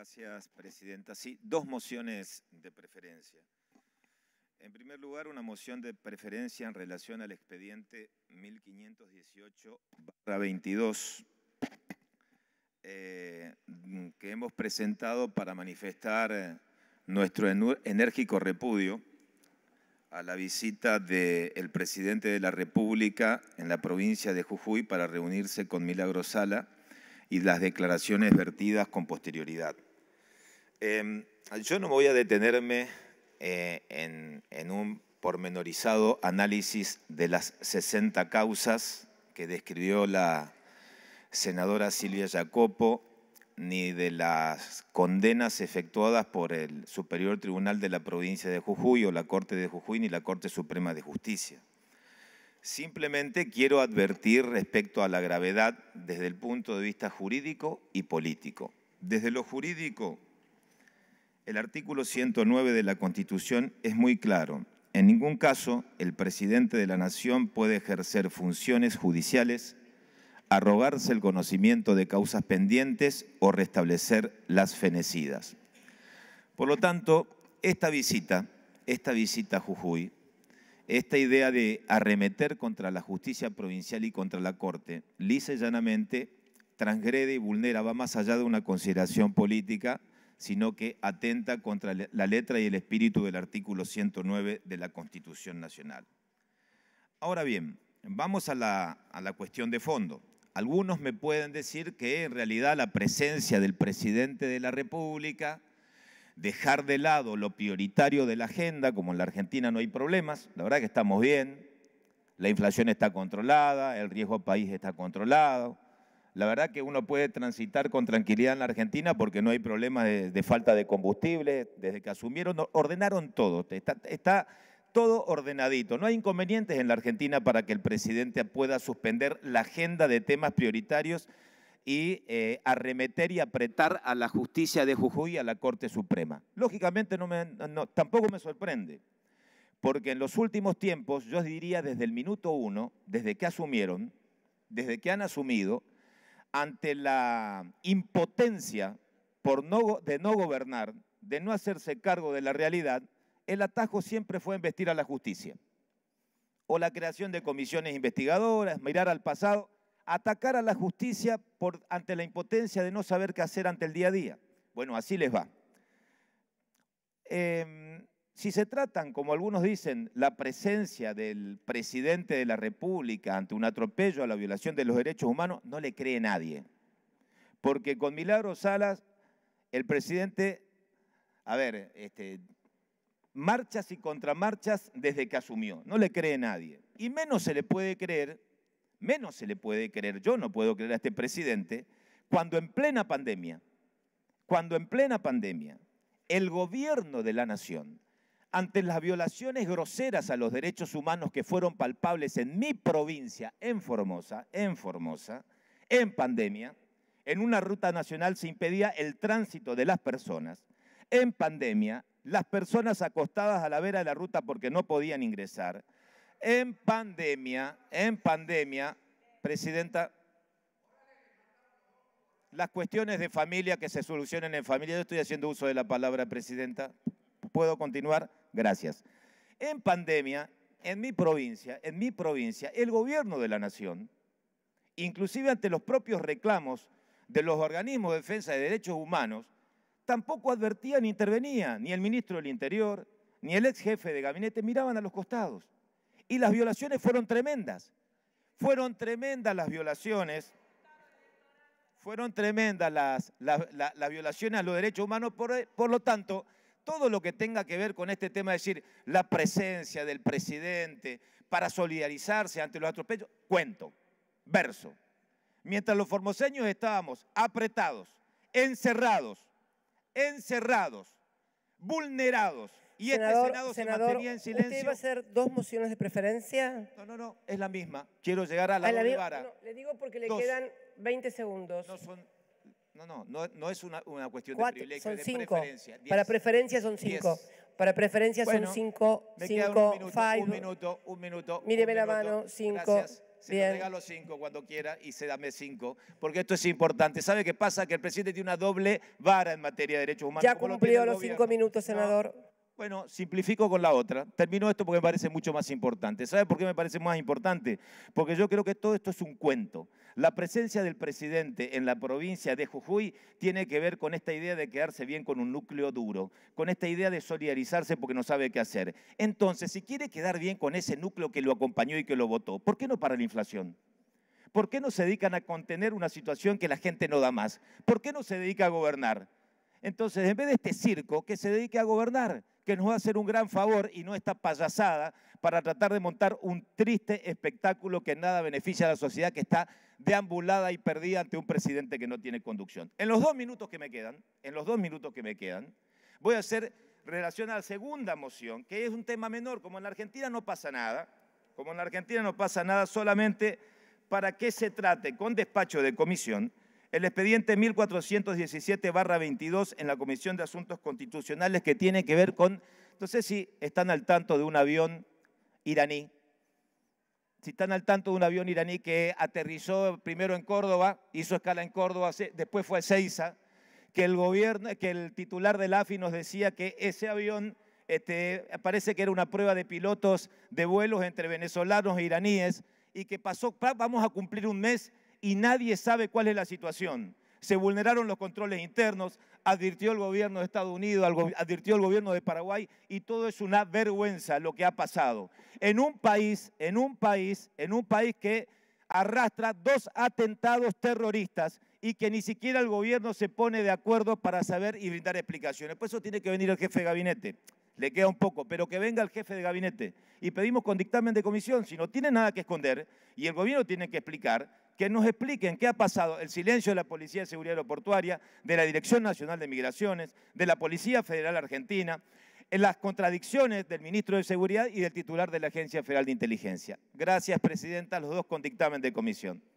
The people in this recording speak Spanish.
Gracias, Presidenta. Sí, dos mociones de preferencia. En primer lugar, una moción de preferencia en relación al expediente 1518-22 eh, que hemos presentado para manifestar nuestro enérgico repudio a la visita del presidente de la República en la provincia de Jujuy para reunirse con Milagro Sala y las declaraciones vertidas con posterioridad. Em, yo no voy a detenerme eh, en, en un pormenorizado análisis de las 60 causas que describió la senadora Silvia Jacopo, ni de las condenas efectuadas por el Superior Tribunal de la Provincia de Jujuy o la Corte de Jujuy, ni la Corte Suprema de Justicia. Simplemente quiero advertir respecto a la gravedad desde el punto de vista jurídico y político. Desde lo jurídico, el artículo 109 de la Constitución es muy claro. En ningún caso el presidente de la Nación puede ejercer funciones judiciales, arrogarse el conocimiento de causas pendientes o restablecer las fenecidas. Por lo tanto, esta visita, esta visita a Jujuy, esta idea de arremeter contra la justicia provincial y contra la Corte, lisa y llanamente, transgrede y vulnera, va más allá de una consideración política, sino que atenta contra la letra y el espíritu del artículo 109 de la Constitución Nacional. Ahora bien, vamos a la, cuestión de fondo. Algunos me pueden decir que en realidad la presencia del presidente de la República, dejar de lado lo prioritario de la agenda, como en la Argentina no hay problemas, la verdad que estamos bien, la inflación está controlada, el riesgo país está controlado, la verdad que uno puede transitar con tranquilidad en la Argentina porque no hay problemas de, falta de combustible. Desde que asumieron, ordenaron todo. Está, todo ordenadito. No hay inconvenientes en la Argentina para que el presidente pueda suspender la agenda de temas prioritarios y eh, arremeter y apretar a la justicia de Jujuy y a la Corte Suprema. Lógicamente tampoco me sorprende, porque en los últimos tiempos, yo diría desde el minuto uno, desde que asumieron, desde que han asumido, ante la impotencia por de no gobernar, de no hacerse cargo de la realidad, el atajo siempre fue investir a la justicia. O la creación de comisiones investigadoras, mirar al pasado, atacar a la justicia ante la impotencia de no saber qué hacer ante el día a día. Bueno, así les va. Em, si se tratan, como algunos dicen, la presencia del presidente de la República ante un atropello a la violación de los derechos humanos, no le cree nadie. Porque con Milagro Salas, el presidente, a ver, este, marchas y contramarchas desde que asumió, no le cree nadie. Y menos se le puede creer, menos se le puede creer, yo no puedo creer a este presidente, cuando en plena pandemia, cuando en plena pandemia, el gobierno de la nación, ante las violaciones groseras a los derechos humanos que fueron palpables en mi provincia, en Formosa, en Formosa, en pandemia, en una ruta nacional se impedía el tránsito de las personas, en pandemia, las personas acostadas a la vera de la ruta porque no podían ingresar, en pandemia, en pandemia, Presidenta, las cuestiones de familia que se solucionen en familia, yo estoy haciendo uso de la palabra, Presidenta, Puedo continuar, gracias. En pandemia, en mi provincia, en mi provincia, el gobierno de la nación, inclusive ante los propios reclamos de los organismos de defensa de derechos humanos, tampoco advertía ni intervenía, ni el ministro del Interior, ni el ex jefe de gabinete, miraban a los costados. Y las violaciones fueron tremendas. Fueron tremendas las violaciones fueron tremendas las, violaciones a los derechos humanos, por, lo tanto, todo lo que tenga que ver con este tema, es decir, la presencia del presidente para solidarizarse ante los atropellos, cuento, verso. Mientras los formoseños estábamos apretados, encerrados, encerrados, vulnerados, y este Senado se mantenía en silencio. ¿Usted iba a hacer dos mociones de preferencia? No, no, no, es la misma. Quiero llegar a la, ah, a le digo porque le quedan 20 segundos. No, no, no, es una, cuestión de privilegio, de cinco. preferencia. Para preferencia son cinco. Para preferencia son cinco, cinco, un minuto, Un minuto, Míreme la mano, cinco. Gracias. Se Bien. regalo cinco cuando quiera y se dame cinco, porque esto es importante. ¿Sabe qué pasa? Que el presidente tiene una doble vara en materia de derechos humanos. Ya cumplió los cinco minutos, senador. Bueno, simplifico con la otra. Termino esto porque me parece mucho más importante. ¿Sabe por qué me parece más importante? Porque yo creo que todo esto es un cuento. La presencia del presidente en la provincia de Jujuy tiene que ver con esta idea de quedarse bien con un núcleo duro, con esta idea de solidarizarse porque no sabe qué hacer. Entonces, si quiere quedar bien con ese núcleo que lo acompañó y que lo votó, ¿por qué no para la inflación? ¿Por qué no se dedican a contener una situación que la gente no da más? ¿Por qué no se dedica a gobernar? Entonces, en vez de este circo, que se dedique a gobernar que nos va a hacer un gran favor y no esta payasada para tratar de montar un triste espectáculo que nada beneficia a la sociedad que está deambulada y perdida ante un presidente que no tiene conducción. En los dos minutos que me quedan, en los dos minutos que me quedan, voy a hacer relación a la segunda moción, que es un tema menor, como en Argentina no pasa nada, como en la Argentina no pasa nada, solamente para que se trate con despacho de comisión el expediente 1417-22 en la Comisión de Asuntos Constitucionales que tiene que ver con, no sé si están al tanto de un avión iraní, si están al tanto de un avión iraní que aterrizó primero en Córdoba, hizo escala en Córdoba, después fue a Seiza, que el gobierno, que el titular del AFI nos decía que ese avión este, parece que era una prueba de pilotos de vuelos entre venezolanos e iraníes y que pasó, vamos a cumplir un mes y nadie sabe cuál es la situación. Se vulneraron los controles internos, advirtió el gobierno de Estados Unidos, advirtió el gobierno de Paraguay y todo es una vergüenza lo que ha pasado. En un país, en un país, en un país que arrastra dos atentados terroristas y que ni siquiera el gobierno se pone de acuerdo para saber y brindar explicaciones. Por eso tiene que venir el jefe de gabinete. Le queda un poco, pero que venga el jefe de gabinete. Y pedimos con dictamen de comisión, si no tiene nada que esconder y el gobierno tiene que explicar, que nos expliquen qué ha pasado. El silencio de la Policía de Seguridad Aeroportuaria, de la Dirección Nacional de Migraciones, de la Policía Federal Argentina, en las contradicciones del ministro de Seguridad y del titular de la Agencia Federal de Inteligencia. Gracias, Presidenta, los dos con dictamen de comisión.